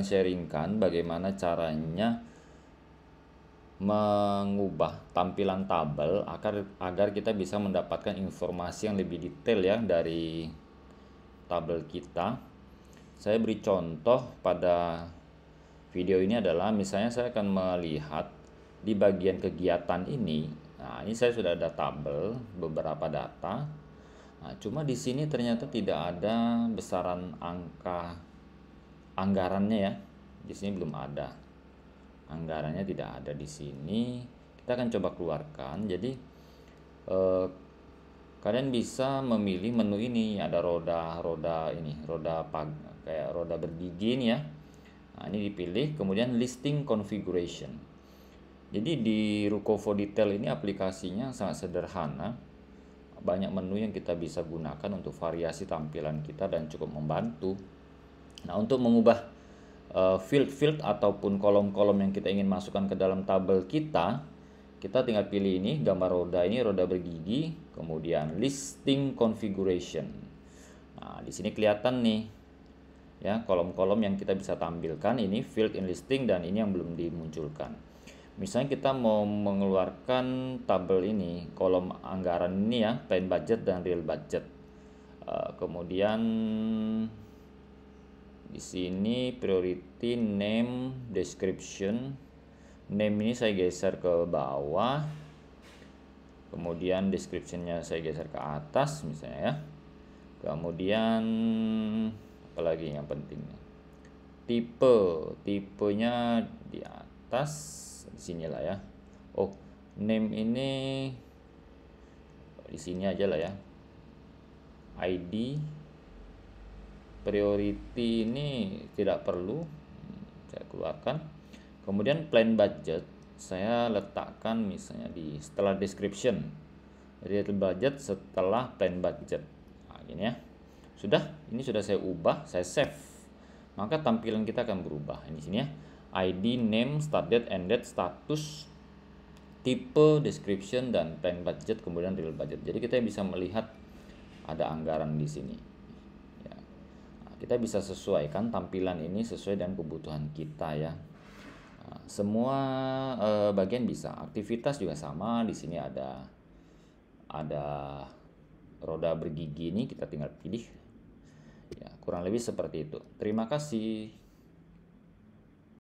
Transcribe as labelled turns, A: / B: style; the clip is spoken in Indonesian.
A: akan sharingkan bagaimana caranya mengubah tampilan tabel agar agar kita bisa mendapatkan informasi yang lebih detail ya dari tabel kita. Saya beri contoh pada video ini adalah misalnya saya akan melihat di bagian kegiatan ini. Nah, ini saya sudah ada tabel beberapa data. Nah, cuma di sini ternyata tidak ada besaran angka anggarannya ya di sini belum ada anggarannya tidak ada di sini kita akan coba keluarkan jadi eh, kalian bisa memilih menu ini ada roda roda ini roda pag kayak roda bergigi ini ya nah, ini dipilih kemudian listing configuration jadi di Rukovo Detail ini aplikasinya sangat sederhana banyak menu yang kita bisa gunakan untuk variasi tampilan kita dan cukup membantu Nah, untuk mengubah field-field eh, ataupun kolom-kolom yang kita ingin masukkan ke dalam tabel kita, kita tinggal pilih ini gambar roda ini roda bergigi, kemudian listing configuration. Nah, di sini kelihatan nih ya kolom-kolom yang kita bisa tampilkan ini field in listing dan ini yang belum dimunculkan. Misalnya kita mau mengeluarkan tabel ini, kolom anggaran ini ya, plan budget dan real budget. Eh, kemudian di sini priority name description name ini saya geser ke bawah kemudian descriptionnya saya geser ke atas misalnya ya kemudian apalagi yang pentingnya tipe tipenya di atas di sini lah ya oh name ini di sini aja lah ya ID priority ini tidak perlu saya keluarkan kemudian plan budget saya letakkan misalnya di setelah description jadi budget setelah plan budget nah, gini ya sudah ini sudah saya ubah saya save maka tampilan kita akan berubah ini sini ya ID name start date end date status tipe description dan plan budget kemudian real budget jadi kita bisa melihat ada anggaran di sini kita bisa sesuaikan tampilan ini sesuai dengan kebutuhan kita ya nah, semua eh, bagian bisa aktivitas juga sama di sini ada ada roda bergigi ini kita tinggal pilih ya kurang lebih seperti itu terima kasih